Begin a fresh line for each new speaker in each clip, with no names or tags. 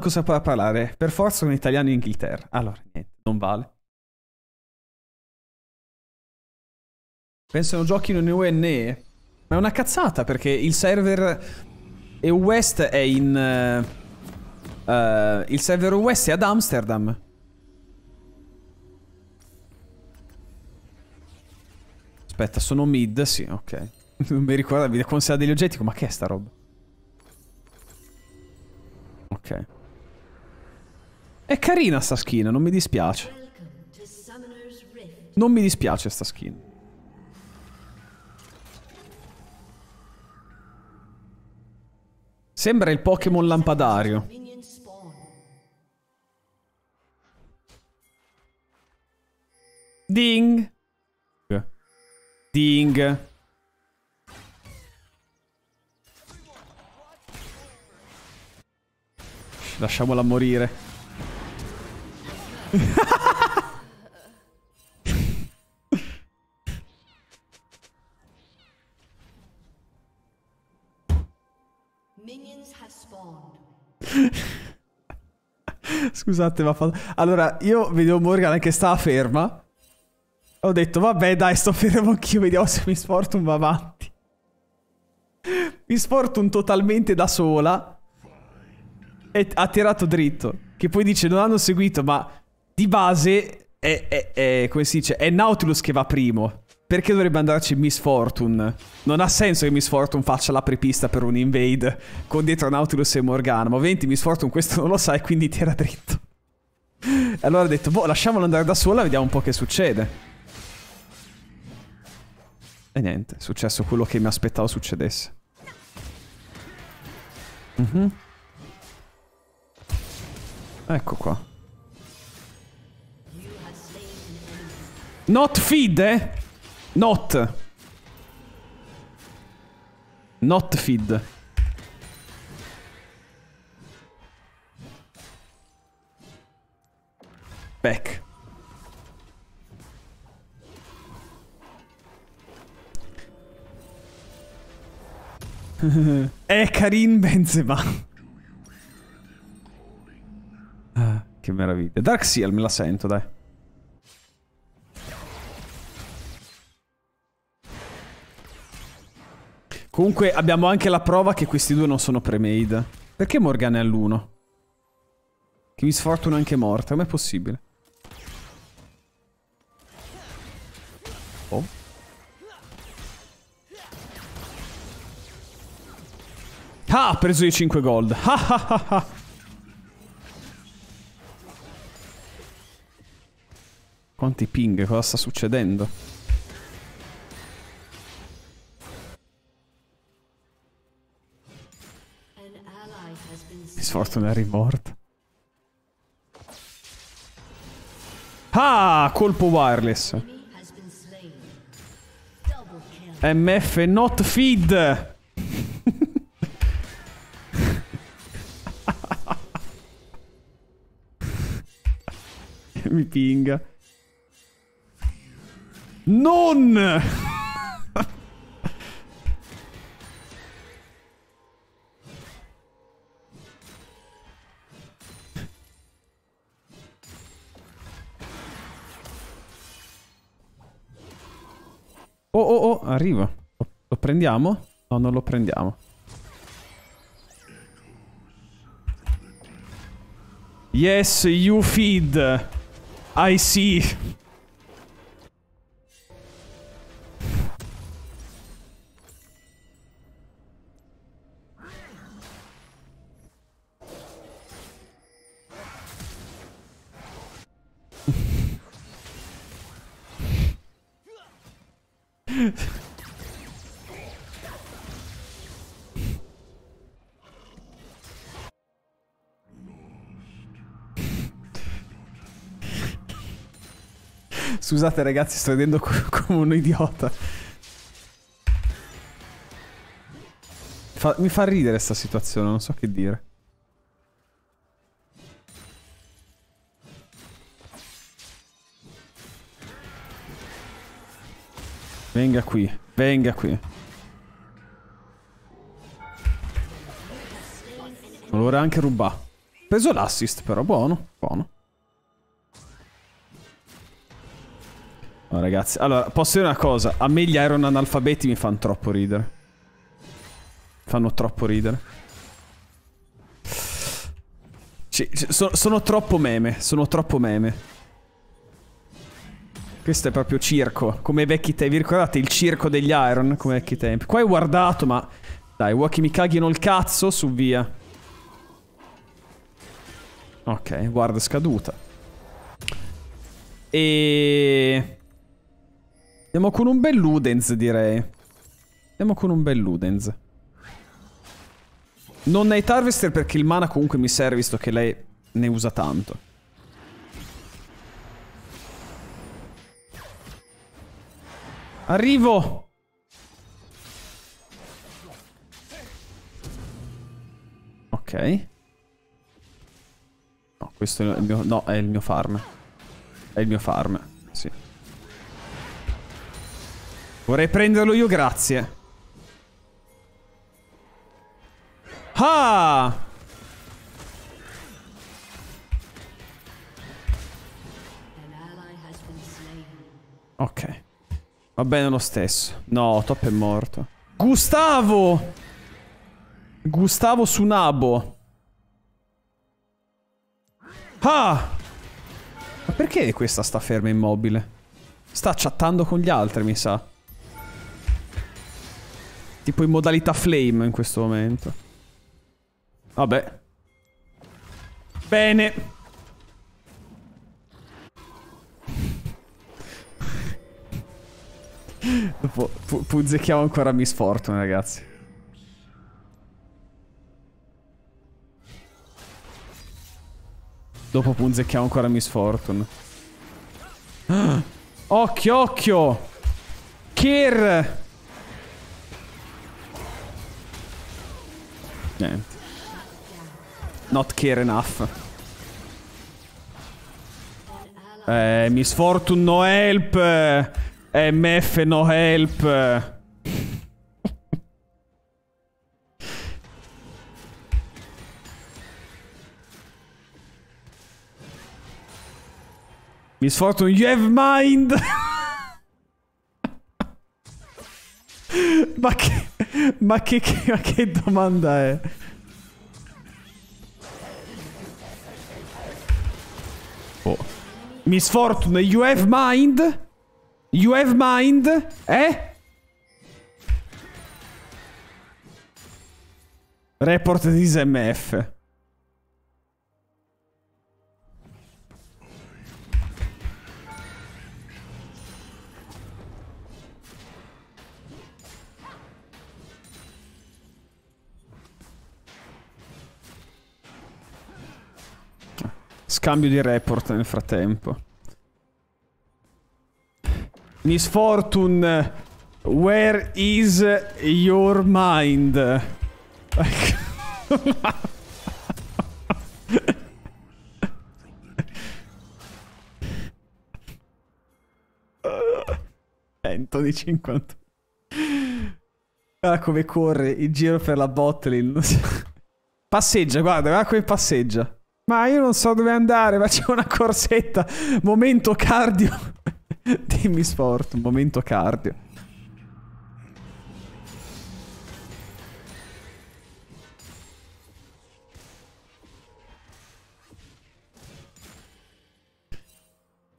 cosa può parlare? Per forza un italiano in Inghilterra. Allora, niente, non vale. Pensano giochino in UNE. Ma è una cazzata perché il server e West è in... Uh, uh, il server West è ad Amsterdam. Aspetta, sono mid? Sì, ok. non mi ricordavi da consigliare degli oggetti, ma che è sta roba? Ok. È carina sta skin, non mi dispiace. Non mi dispiace sta skin. Sembra il Pokémon lampadario. Ding. Ding. Lasciamola morire. Scusate, ma fa... Allora, io vedevo Morgan che stava ferma. Ho detto, vabbè, dai, sto fermo anch'io, vediamo se mi sporto un avanti. mi sporto un totalmente da sola. E ha tirato dritto. Che poi dice, non hanno seguito, ma di base è, è, è, come si dice, è Nautilus che va primo. Perché dovrebbe andarci Miss Fortune? Non ha senso che Miss Fortune faccia la prepista per un invade con dietro Nautilus e Morgana. Ma ovviamente Miss Fortune questo non lo sa e quindi tira dritto. allora ho detto, boh, lasciamolo andare da sola, e vediamo un po' che succede. E niente, è successo quello che mi aspettavo succedesse. Mm -hmm. Ecco qua. Not feed, eh? Not. Not feed. Back. È eh, Karim Benzema. ah, che meraviglia. Dark Seal me la sento, dai. Comunque abbiamo anche la prova che questi due non sono pre-made. Perché Morgan è all'1? Che mi sfortuna anche morta, com'è possibile? Oh. Ah, ha preso i 5 gold. Ah, ah, ah, Quanti ping, cosa sta succedendo? Sfortunary morto. Ah, colpo wireless. MF not feed. Mi pinga. Non! Oh, oh, oh, arriva. Lo, lo prendiamo? No, non lo prendiamo. Yes, you feed. I see. Scusate ragazzi, sto vedendo come un idiota. Fa mi fa ridere questa situazione, non so che dire. Venga qui, venga qui. Non vorrei anche rubare. Preso l'assist però, buono, buono. oh, ragazzi, allora, posso dire una cosa. A me gli Iron analfabeti mi fanno troppo ridere. Fanno troppo ridere. Sono, sono troppo meme, sono troppo meme. Questo è proprio circo, come vecchi tempi. Vi ricordate il circo degli Iron, come vecchi tempi? Qua hai guardato, ma... Dai, vuoi che mi caghino il cazzo? Su, via. Ok, guarda, scaduta. E... Andiamo con un bel Ludens, direi. Andiamo con un bel Ludens. Non Night Harvester perché il mana comunque mi serve, visto che lei ne usa tanto. Arrivo! Ok. No, questo è il mio... No, è il mio farm. È il mio farm, sì. Vorrei prenderlo io, grazie. Ah! Ok. Va bene lo stesso. No, Top è morto. Gustavo! Gustavo Sunabo. Ah! Ma perché questa sta ferma immobile? Sta chattando con gli altri, mi sa. Tipo in modalità flame in questo momento. Vabbè. Bene. Dopo pu puzzichiamo ancora Miss Fortune, ragazzi. Dopo punzecchiamo ancora Miss Fortune. Ah! Occhio, occhio! Kir! Niente. Not care enough. Eh, Miss Fortune no help! MF no help. Miss Fortune, you have mind! ma, che, ma, che, ma che domanda è? Oh. Miss Fortune, you have mind? You have mind? Eh? Report dismf. Scambio di report nel frattempo. Miss Fortune, where is your mind? Anthony 50. Guarda come corre il giro per la botlin. Passeggia, guarda, guarda come passeggia. Ma io non so dove andare, ma c'è una corsetta. Momento cardio. Dimmi sport, un momento cardio.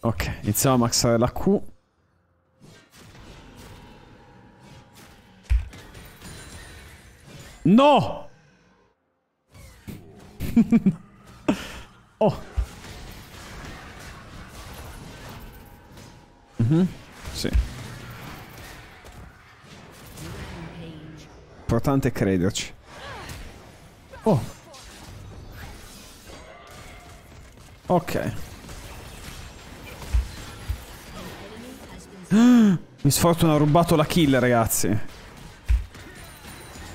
Ok, iniziamo a maxare la Q. No! oh! Mm -hmm. Sì. Importante è crederci. Oh. Ok. Mi sfortuna ha rubato la kill, ragazzi.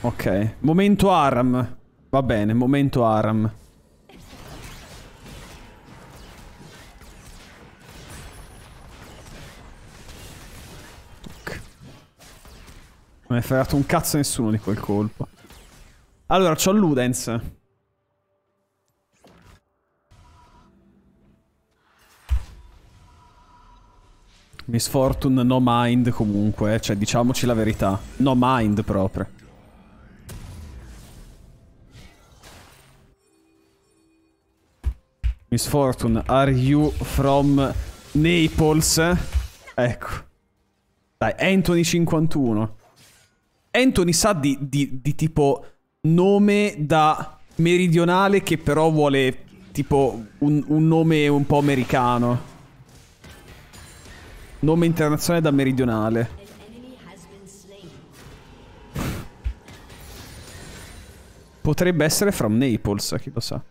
Ok. Momento Aram. Va bene, momento Aram. Non è fregato un cazzo nessuno di quel colpo. Allora, c'ho Ludens. Miss Fortune no mind comunque, eh. cioè diciamoci la verità. No mind proprio. Miss Fortune, are you from Naples? Ecco. Dai, Anthony 51. Anthony sa di, di, di tipo nome da meridionale che però vuole tipo un, un, nome un po' americano. Nome internazionale da meridionale. Potrebbe essere from Naples, chi lo sa.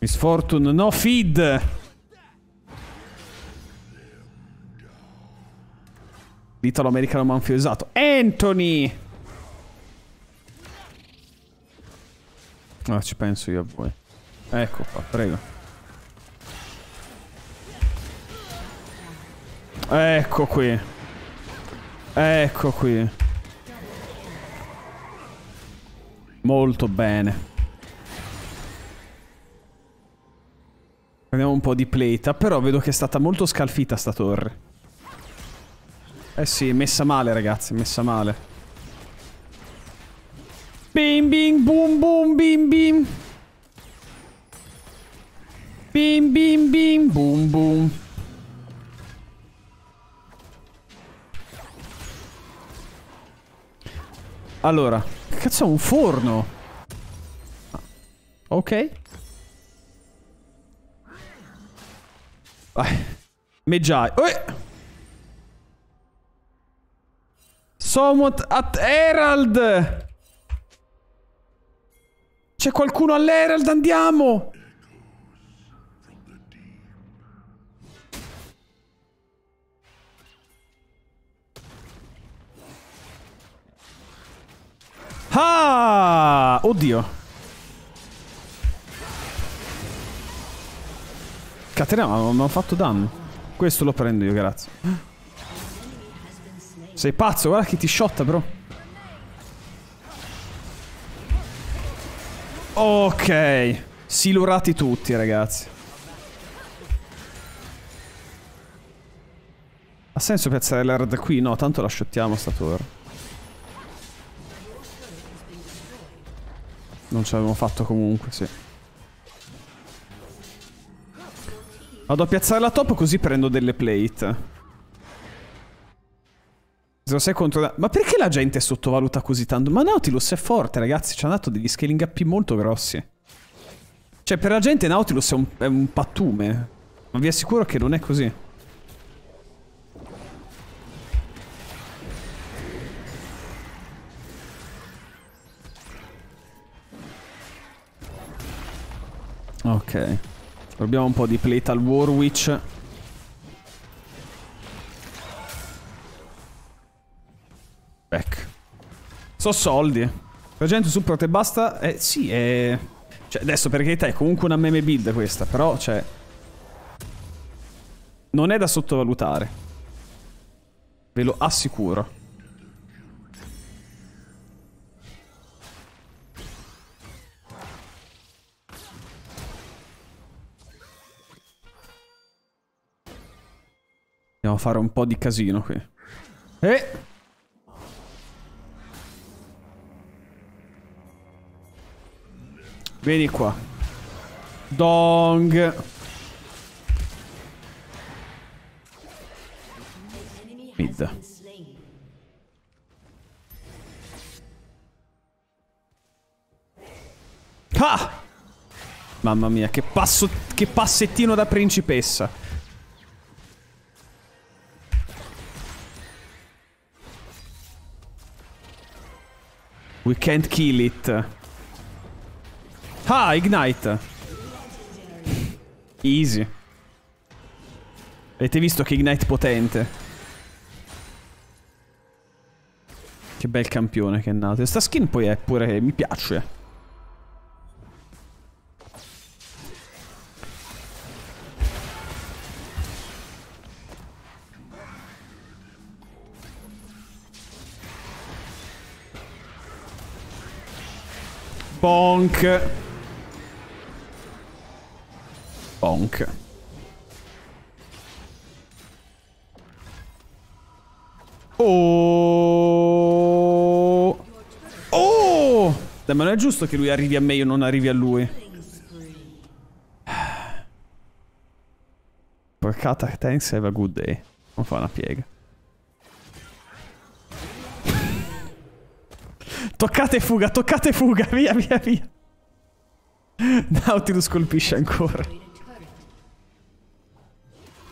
Misfortune, no feed! l'italo-americano manfiosato. Anthony! Ah, ci penso io a voi. Ecco qua, prego. Ecco qui. Ecco qui. Molto bene. Prendiamo un po' di plate, però vedo che è stata molto scalfita sta torre. Eh sì, messa male ragazzi, messa male. Bim bim bum bum bim bim. Bim bim bim bum bum. Allora, cazzo è un forno? Ah, ok. Vai. Meggiai. Oh! Somot at Herald! C'è qualcuno all'Herald, andiamo! Ah! Oddio. Catena, ma mi hanno fatto danno. Questo lo prendo io, grazie. Sei pazzo, guarda che ti shotta, bro. Ok. Silurati tutti, ragazzi. Ha senso piazzare la red qui? No, tanto la shottiamo sta torre. Non ce l'avevamo fatto comunque, sì. Vado a piazzare la top così prendo delle plate. 0,6 contro... Ma perché la gente sottovaluta così tanto? Ma Nautilus è forte, ragazzi. Ci hanno dato degli scaling up molto grossi. Cioè, per la gente Nautilus è un, è un pattume. Ma vi assicuro che non è così. Ok. Proviamo un po' di plate al Witch. Back. Ecco. So soldi. Sergento eh. support e basta. Eh sì, è... Eh. Cioè, adesso per carità è comunque una meme build questa, però, cioè... Non è da sottovalutare. Ve lo assicuro. Dobbiamo fare un po' di casino qui. E... Eh! Vieni qua. Dong. Mid. Ah! Mamma mia, che, passo, che passettino da principessa. We can't kill it. Ah, Ignite. Easy. Avete visto che Ignite potente. Che bel campione che è nato. Questa skin poi è pure... mi piace. Bonk. Donk. Oh! Oh! Dai, ma non è giusto che lui arrivi a me e io non arrivi a lui. Porcata, thanks, have a good day. Non fa una piega. Toccate fuga, toccate fuga, via, via, via. Nautilus colpisce ancora.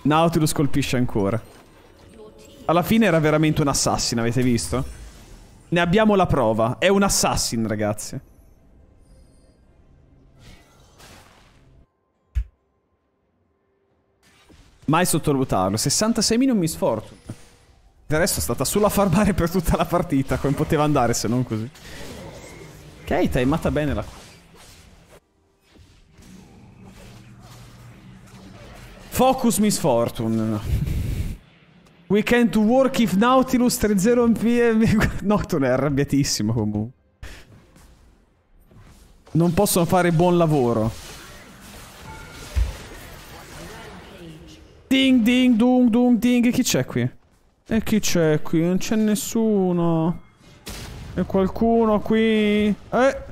Nautilus colpisce ancora. Alla fine era veramente un assassin, avete visto? Ne abbiamo la prova. È un assassin, ragazzi. Mai sottovalutarlo. 66.000 un misfortune. Del resto è stata solo a farmare per tutta la partita. Come poteva andare se non così? Ok, ti hai matta bene la cosa. Focus Misfortune. We can't work if Nautilus 3-0 PM. Nocturne è arrabbiatissimo comunque. Non possono fare buon lavoro. Ding ding dung dung ding. E chi c'è qui? E chi c'è qui? Non c'è nessuno. E qualcuno qui? Eh.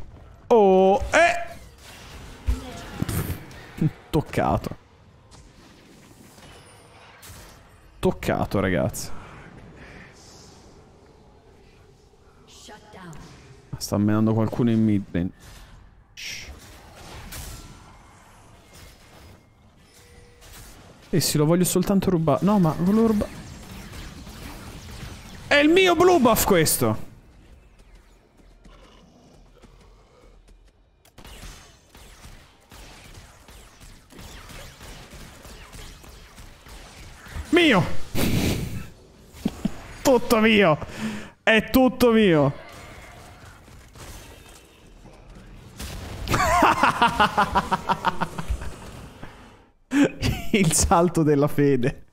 Oh. Eh. Toccato. toccato, ragazzi. Sta menando qualcuno in mid lane. E eh, sì, lo voglio soltanto rubare. No, ma volevo rubare. È il mio blue buff questo. mio! Tutto mio! È tutto mio! Il salto della fede.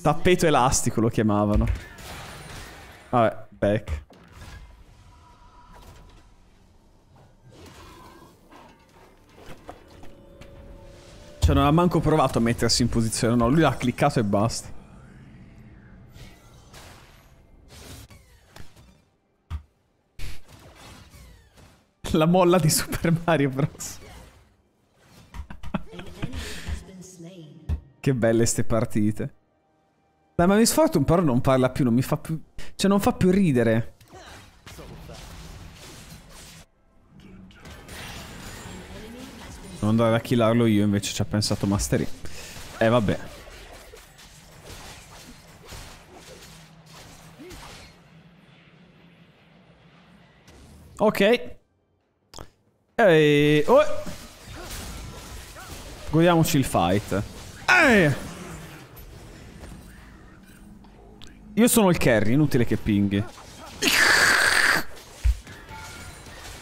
Tappeto elastico lo chiamavano. Vabbè, back. Cioè non ha manco provato a mettersi in posizione, no, lui ha cliccato e basta. La molla di Super Mario Bros. che belle ste partite. Dai, ma mi sforzo però non parla più, non mi fa più... Cioè non fa più ridere. Non andare a killarlo io, invece ci ha pensato Mastery. eh, vabbè. Ok. E... Oh. Godiamoci il fight. Eh. Io sono il carry, inutile che pinghi.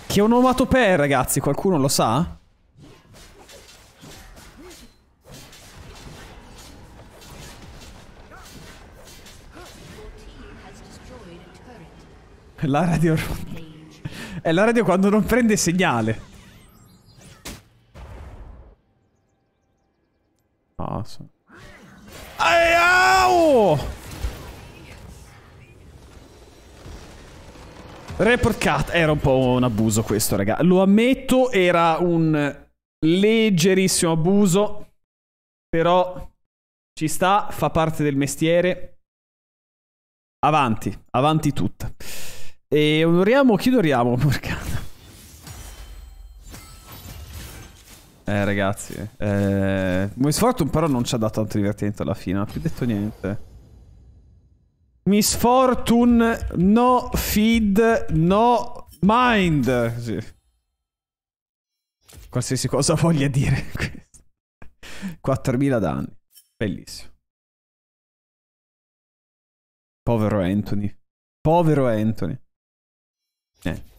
Che onomatopee, ragazzi, qualcuno lo sa? La radio... È la radio quando non prende segnale. Awesome. Ah, Aiao! Report cut. Era un po' un abuso questo, raga. Lo ammetto, era un leggerissimo abuso. Però ci sta, fa parte del mestiere. Avanti, avanti tutta. E onoriamo chi onoriamo, Porca. Eh, ragazzi. Eh, Miss Fortune però non ci ha dato tanto divertimento alla fine, non ha più detto niente. Miss Fortune, no feed, no mind. Sì. Qualsiasi cosa voglia dire. 4.000 danni. Bellissimo. Povero Anthony. Povero Anthony. Yeah.